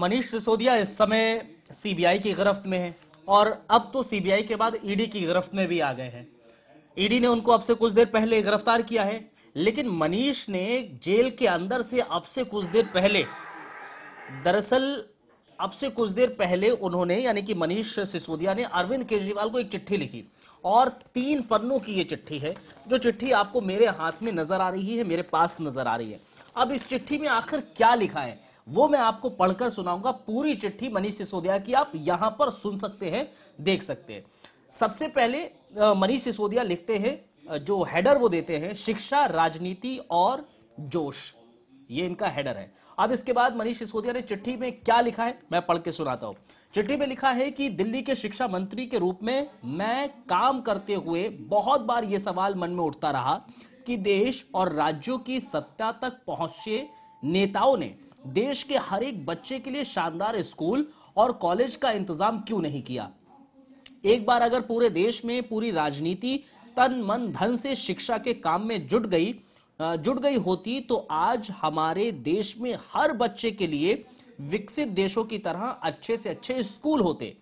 मनीष सिसोदिया इस समय सीबीआई की गिरफ्त में है और अब तो सीबीआई के बाद ईडी e की गिरफ्त में भी आ गए हैं ईडी e ने उनको अब से कुछ देर पहले गिरफ्तार किया है लेकिन मनीष ने जेल के अंदर से अब से कुछ देर पहले दरअसल अब से कुछ देर पहले उन्होंने यानी कि मनीष सिसोदिया ने अरविंद केजरीवाल को एक चिट्ठी लिखी और तीन पन्नों की ये चिट्ठी है जो चिट्ठी आपको मेरे हाथ में नजर आ रही है मेरे पास नजर आ रही है अब इस चिट्ठी में आखिर क्या लिखा है वो मैं आपको पढ़कर सुनाऊंगा पूरी चिट्ठी मनीष सिसोदिया की आप यहां पर सुन सकते हैं देख सकते हैं सबसे पहले मनीष सिसोदिया लिखते हैं जो हेडर वो देते हैं शिक्षा राजनीति और जोश ये इनका हेडर है अब इसके बाद मनीष सिसोदिया ने चिट्ठी में क्या लिखा है मैं पढ़ के सुनाता हूं चिट्ठी में लिखा है कि दिल्ली के शिक्षा मंत्री के रूप में मैं काम करते हुए बहुत बार यह सवाल मन में उठता रहा कि देश और राज्यों की सत्ता तक पहुंचे नेताओं ने देश के हर एक बच्चे के लिए शानदार स्कूल और कॉलेज का इंतजाम क्यों नहीं किया एक बार अगर पूरे देश में पूरी राजनीति तन मन धन से शिक्षा के काम में जुट गई जुट गई होती तो आज हमारे देश में हर बच्चे के लिए विकसित देशों की तरह अच्छे से अच्छे स्कूल होते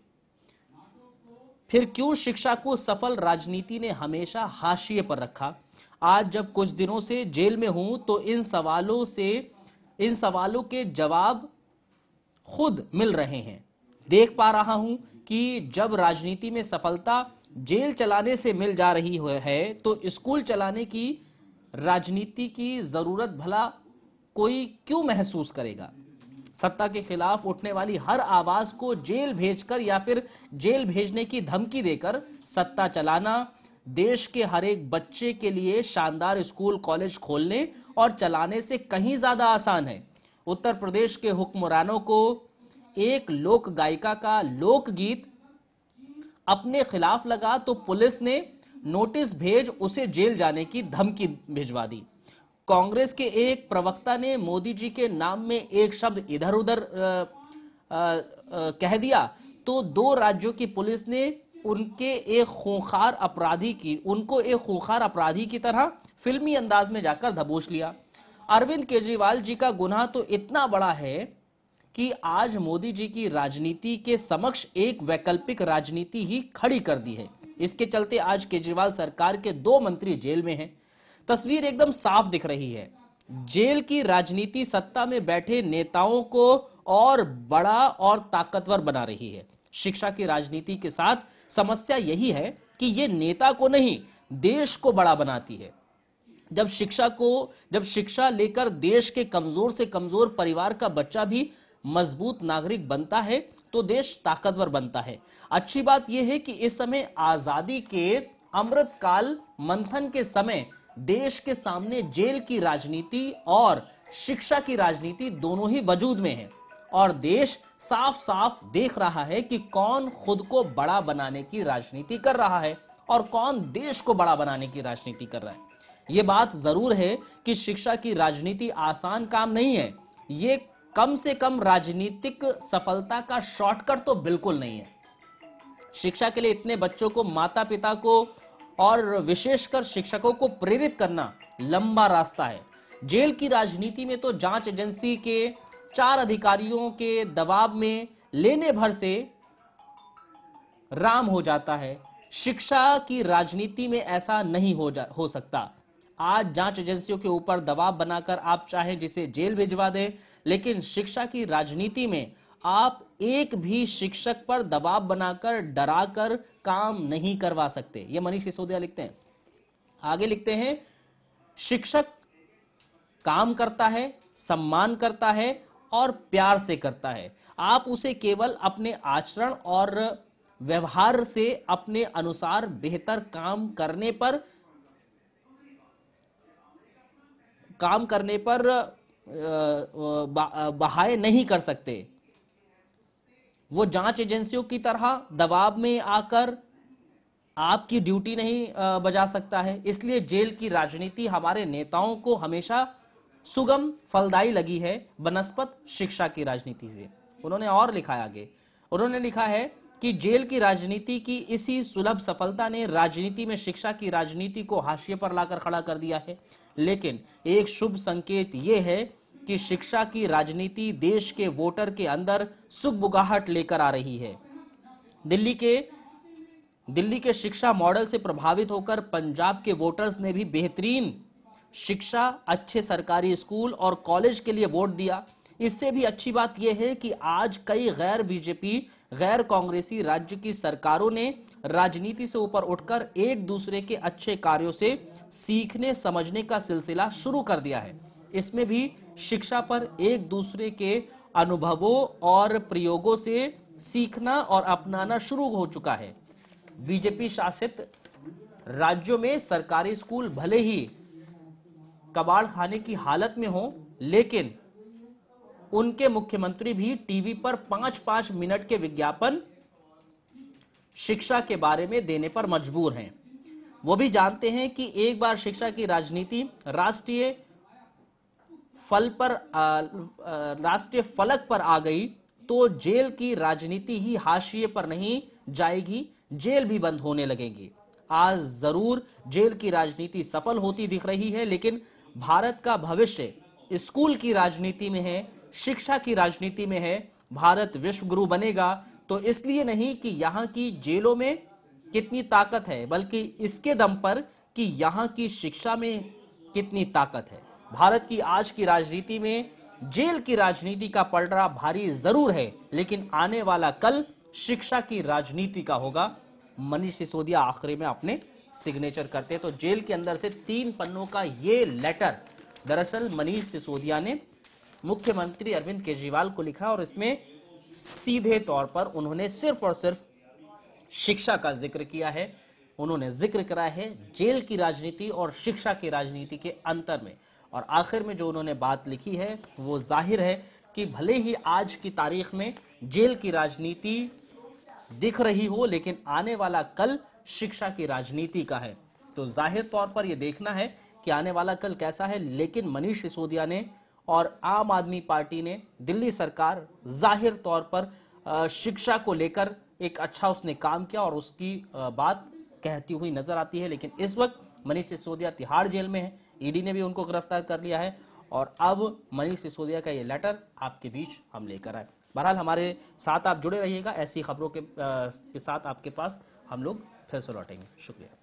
फिर क्यों शिक्षा को सफल राजनीति ने हमेशा हाशिए पर रखा आज जब कुछ दिनों से जेल में हूं तो इन सवालों से इन सवालों के जवाब खुद मिल रहे हैं देख पा रहा हूं कि जब राजनीति में सफलता जेल चलाने से मिल जा रही है तो स्कूल चलाने की राजनीति की जरूरत भला कोई क्यों महसूस करेगा सत्ता के खिलाफ उठने वाली हर आवाज को जेल भेजकर या फिर जेल भेजने की धमकी देकर सत्ता चलाना देश के हर एक बच्चे के लिए शानदार स्कूल कॉलेज खोलने और चलाने से कहीं ज़्यादा आसान है उत्तर प्रदेश के हुक्मरानों को एक लोक गायिका का लोकगीत अपने खिलाफ लगा तो पुलिस ने नोटिस भेज उसे जेल जाने की धमकी भिजवा दी कांग्रेस के एक प्रवक्ता ने मोदी जी के नाम में एक शब्द इधर उधर आ, आ, आ, कह दिया तो दो राज्यों की पुलिस ने उनके एक खूंखार अपराधी की उनको एक खूंखार अपराधी की तरह फिल्मी अंदाज में जाकर दबोच लिया अरविंद केजरीवाल जी का गुना तो इतना बड़ा है कि आज मोदी जी की राजनीति के समक्ष एक वैकल्पिक राजनीति ही खड़ी कर दी है इसके चलते आज केजरीवाल सरकार के दो मंत्री जेल में हैं तस्वीर एकदम साफ दिख रही है जेल की राजनीति सत्ता में बैठे नेताओं को और बड़ा और ताकतवर बना रही है शिक्षा की राजनीति के साथ समस्या यही है कि ये नेता को नहीं देश को बड़ा बनाती है जब शिक्षा को जब शिक्षा लेकर देश के कमजोर से कमजोर परिवार का बच्चा भी मजबूत नागरिक बनता है तो देश ताकतवर बनता है अच्छी बात यह है कि इस समय आजादी के अमृत काल मंथन के समय देश के सामने जेल की राजनीति और शिक्षा की राजनीति दोनों ही वजूद में है और देश साफ साफ देख रहा है कि कौन खुद को बड़ा बनाने की राजनीति कर रहा है और कौन देश को बड़ा बनाने की राजनीति कर रहा है ये बात जरूर है कि शिक्षा की राजनीति आसान काम नहीं है ये कम से कम राजनीतिक सफलता का शॉर्टकट तो बिल्कुल नहीं है शिक्षा के लिए इतने बच्चों को माता पिता को और विशेषकर शिक्षकों को प्रेरित करना लंबा रास्ता है जेल की राजनीति में तो जांच एजेंसी के चार अधिकारियों के दबाव में लेने भर से राम हो जाता है शिक्षा की राजनीति में ऐसा नहीं हो जा हो सकता आज जांच एजेंसियों के ऊपर दबाव बनाकर आप चाहे जिसे जेल भिजवा दें लेकिन शिक्षा की राजनीति में आप एक भी शिक्षक पर दबाव बनाकर डराकर काम नहीं करवा सकते ये मनीष सिसोदिया लिखते हैं आगे लिखते हैं शिक्षक काम करता है सम्मान करता है और प्यार से करता है आप उसे केवल अपने आचरण और व्यवहार से अपने अनुसार बेहतर काम करने पर काम करने पर बहाये नहीं कर सकते वो जांच एजेंसियों की तरह दबाव में आकर आपकी ड्यूटी नहीं बजा सकता है इसलिए जेल की राजनीति हमारे नेताओं को हमेशा सुगम फलदायी लगी है बनस्पत शिक्षा की राजनीति से उन्होंने और लिखा है आगे उन्होंने लिखा है कि जेल की राजनीति की इसी सुलभ सफलता ने राजनीति में शिक्षा की राजनीति को हाशिए पर लाकर खड़ा कर दिया है लेकिन एक शुभ संकेत यह है कि शिक्षा की राजनीति देश के वोटर के अंदर सुखबुगाहट लेकर आ रही है दिल्ली के दिल्ली के शिक्षा मॉडल से प्रभावित होकर पंजाब के वोटर्स ने भी बेहतरीन शिक्षा अच्छे सरकारी स्कूल और कॉलेज के लिए वोट दिया इससे भी अच्छी बात यह है कि आज कई गैर बीजेपी गैर कांग्रेसी राज्य की सरकारों ने राजनीति से ऊपर उठकर एक दूसरे के अच्छे कार्यों से सीखने समझने का सिलसिला शुरू कर दिया है इसमें भी शिक्षा पर एक दूसरे के अनुभवों और प्रयोगों से सीखना और अपनाना शुरू हो चुका है बीजेपी शासित राज्यों में सरकारी स्कूल भले ही कबाड़ खाने की हालत में हो लेकिन उनके मुख्यमंत्री भी टीवी पर पांच पांच मिनट के विज्ञापन शिक्षा के बारे में देने पर मजबूर हैं वो भी जानते हैं कि एक बार शिक्षा की राजनीति राष्ट्रीय फल पर राष्ट्रीय फलक पर आ गई तो जेल की राजनीति ही हाशिए पर नहीं जाएगी जेल भी बंद होने लगेंगी आज जरूर जेल की राजनीति सफल होती दिख रही है लेकिन भारत का भविष्य स्कूल की राजनीति में है शिक्षा की राजनीति में है भारत विश्व गुरु बनेगा तो इसलिए नहीं कि यहाँ की जेलों में कितनी ताकत है बल्कि इसके दम पर कि यहाँ की शिक्षा में कितनी ताकत है भारत की आज की राजनीति में जेल की राजनीति का पलड़ा भारी जरूर है लेकिन आने वाला कल शिक्षा की राजनीति का होगा मनीष सिसोदिया आखिरी में अपने सिग्नेचर करते तो जेल के अंदर से तीन पन्नों का ये लेटर दरअसल मनीष सिसोदिया ने मुख्यमंत्री अरविंद केजरीवाल को लिखा और इसमें सीधे तौर पर उन्होंने सिर्फ और सिर्फ शिक्षा का जिक्र किया है उन्होंने जिक्र करा है जेल की राजनीति और शिक्षा की राजनीति के अंतर में और आखिर में जो उन्होंने बात लिखी है वो जाहिर है कि भले ही आज की तारीख में जेल की राजनीति दिख रही हो लेकिन आने वाला कल शिक्षा की राजनीति का है तो जाहिर तौर पर यह देखना है कि आने वाला कल कैसा है लेकिन मनीष सिसोदिया ने और आम आदमी पार्टी ने दिल्ली सरकार जाहिर तौर पर शिक्षा को लेकर एक अच्छा उसने काम किया और उसकी बात कहती हुई नजर आती है लेकिन इस वक्त मनीष सिसोदिया तिहाड़ जेल में है ईडी e ने भी उनको गिरफ्तार कर लिया है और अब मनीष सिसोदिया का ये लेटर आपके बीच हम लेकर आए बहरहाल हमारे साथ आप जुड़े रहिएगा ऐसी खबरों के, के साथ आपके पास हम लोग फिर से लौटेंगे शुक्रिया